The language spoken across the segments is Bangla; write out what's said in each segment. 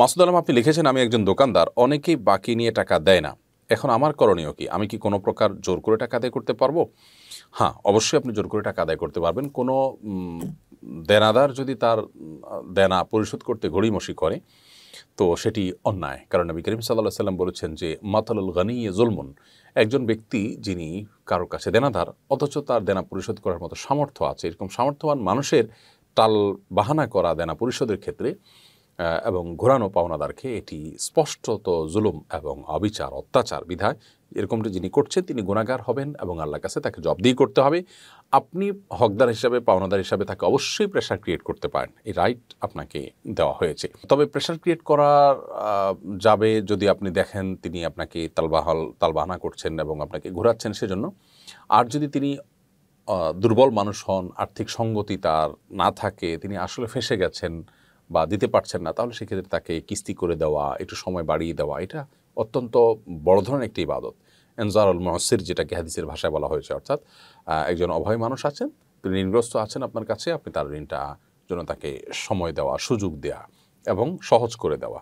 মাসুদ আলম আপনি লিখেছেন আমি একজন দোকানদার অনেকেই বাকি নিয়ে টাকা দেয় না এখন আমার করণীয় কি আমি কি কোনো প্রকার জোর করে টাকা আদায় করতে পারবো হ্যাঁ অবশ্যই আপনি জোর করে টাকা আদায় করতে পারবেন কোনো দেনাদার যদি তার দেনা পরিশোধ করতে ঘড়িমসি করে তো সেটি অন্যায় কারণ নবী করিম সাল্লাহ সাল্লাম বলেছেন যে মাতালুল গানি জুলমুন একজন ব্যক্তি যিনি কারো কাছে দেনাদার অথচ তার দেনা পরিশোধ করার মতো সামর্থ্য আছে এরকম সামর্থ্যবান মানুষের টাল বাহানা করা দেনা পরিশোধের ক্ষেত্রে এবং ঘোরানো পাওনাদারকে এটি স্পষ্টত জুলুম এবং অবিচার অত্যাচার বিধায় এরকমটি যিনি করছেন তিনি গুণাগার হবেন এবং আল্লাহর কাছে তাকে জবদি করতে হবে আপনি হকদার হিসাবে পাওনাদার হিসাবে তাকে অবশ্যই প্রেশার ক্রিয়েট করতে পারেন এই রাইট আপনাকে দেওয়া হয়েছে তবে প্রেশার ক্রিয়েট করার যাবে যদি আপনি দেখেন তিনি আপনাকে তালবাহাল তালবাহানা করছেন এবং আপনাকে ঘোরাচ্ছেন সেজন্য আর যদি তিনি দুর্বল মানুষ হন আর্থিক সঙ্গতি তার না থাকে তিনি আসলে ফেসে গেছেন বা দিতে পারছেন না তাহলে সেক্ষেত্রে তাকে কিস্তি করে দেওয়া একটু সময় বাড়িয়ে দেওয়া এটা অত্যন্ত বড় ধরনের একটি ইবাদত এনজারুল মহসির যেটাকে হাদিসের ভাষায় বলা হয়েছে অর্থাৎ একজন অভয় মানুষ আছেন তিনি ঋণগ্রস্ত আছেন আপনার কাছে আপনি তার ঋণটা জন্য তাকে সময় দেওয়া সুযোগ দেওয়া এবং সহজ করে দেওয়া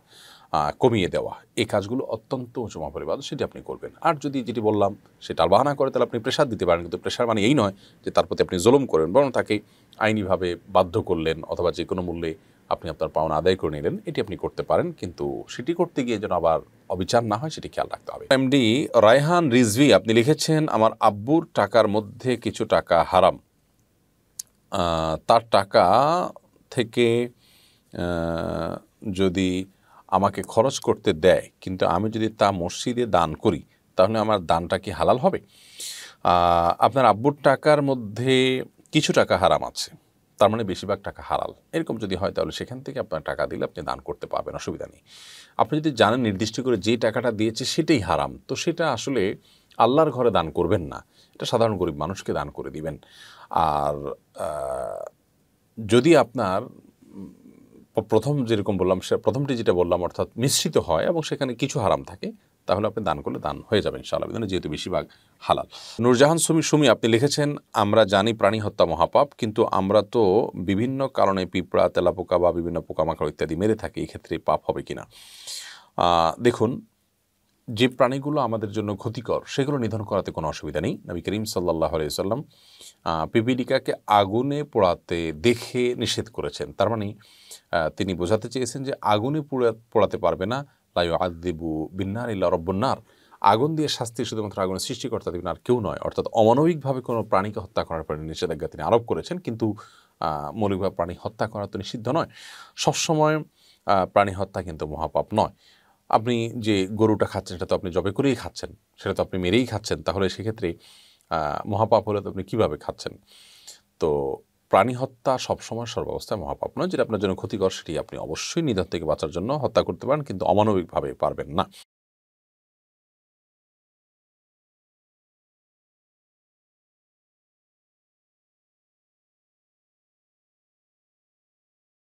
কমিয়ে দেওয়া এই কাজগুলো অত্যন্ত উঁচুমা পরিবাদ সেটি আপনি করবেন আর যদি যেটি বললাম সেটা বাহানা করে তাহলে আপনি প্রেশার দিতে পারেন কিন্তু প্রেশার মানে এই নয় যে তার প্রতি আপনি জলম করেন বরং তাকে আইনিভাবে বাধ্য করলেন অথবা যে কোনো মূল্যে আপনি আপনার পাওনা আদায় করে নিলেন এটি আপনি করতে পারেন কিন্তু সেটি করতে গিয়ে যেন আবার অবিচার না হয় সেটি খেয়াল রাখতে হবে এমডি রায়হান রিজভি আপনি লিখেছেন আমার আব্বুর টাকার মধ্যে কিছু টাকা হারাম তার টাকা থেকে যদি আমাকে খরচ করতে দেয় কিন্তু আমি যদি তা মসজিদে দান করি তাহলে আমার দানটা কি হালাল হবে আপনার আব্বুর টাকার মধ্যে কিছু টাকা হারাম আছে তার মানে বেশিরভাগ টাকা হারাল এরকম যদি হয় তাহলে সেখান থেকে আপনার টাকা দিলে আপনি দান করতে পারবেন অসুবিধা নেই আপনি যদি জানেন নির্দিষ্ট করে যে টাকাটা দিয়েছে সেটাই হারাম তো সেটা আসলে আল্লাহর ঘরে দান করবেন না এটা সাধারণ গরিব মানুষকে দান করে দিবেন আর যদি আপনার প্রথম যেরকম বললাম সে প্রথমটি যেটা বললাম অর্থাৎ মিশ্রিত হয় এবং সেখানে কিছু হারাম থাকে তাহলে আপনি দান করলে দান হয়ে যাবেন ইনশাআল্লাহ বিধানে যেহেতু বেশিরভাগ হালাল নুরজাহান সুমি সুমি আপনি লিখেছেন আমরা জানি প্রাণী হত্যা মহাপাপ কিন্তু আমরা তো বিভিন্ন কারণে পিঁপড়া তেলাপোকা বা বিভিন্ন পোকামাকড় ইত্যাদি মেরে থাকি এক্ষেত্রে পাপ হবে কিনা দেখুন যে প্রাণীগুলো আমাদের জন্য ক্ষতিকর সেগুলো নিধন করাতে কোনো অসুবিধা নেই নবী করিম সাল্লাহ আলাইসাল্লাম পিপিলিকাকে আগুনে পোড়াতে দেখে নিষেধ করেছেন তার মানে তিনি বোঝাতে চেয়েছেন যে আগুনে পোড়াতে পারবে না লাই আদিবু বিন্নার ইল্লা রব্বন্নার আগুন দিয়ে শাস্তি শুধুমাত্র আগুনের সৃষ্টিকর্তা দেবেন আর কেউ নয় অর্থাৎ অমানবিকভাবে কোনো প্রাণীকে হত্যা করার পরে নিষেধাজ্ঞা তিনি আরোপ করেছেন কিন্তু মৌলিকভাবে প্রাণী হত্যা করা তো নিষিদ্ধ নয় সবসময় প্রাণী হত্যা কিন্তু মহাপাপ নয় আপনি যে গরুটা খাচ্ছেন সেটা তো আপনি জবে করেই খাচ্ছেন সেটা তো আপনি মেরেই খাচ্ছেন তাহলে সেক্ষেত্রে মহাপাপ হলে তো আপনি কীভাবে খাচ্ছেন তো প্রাণী হত্যা সবসময় সর্বাবস্থায় মহাপাপ নয় যেটা আপনার জন্য ক্ষতিকর সেটি আপনি অবশ্যই নিধন থেকে বাঁচার জন্য হত্যা করতে পারেন কিন্তু অমানবিকভাবে পারবেন না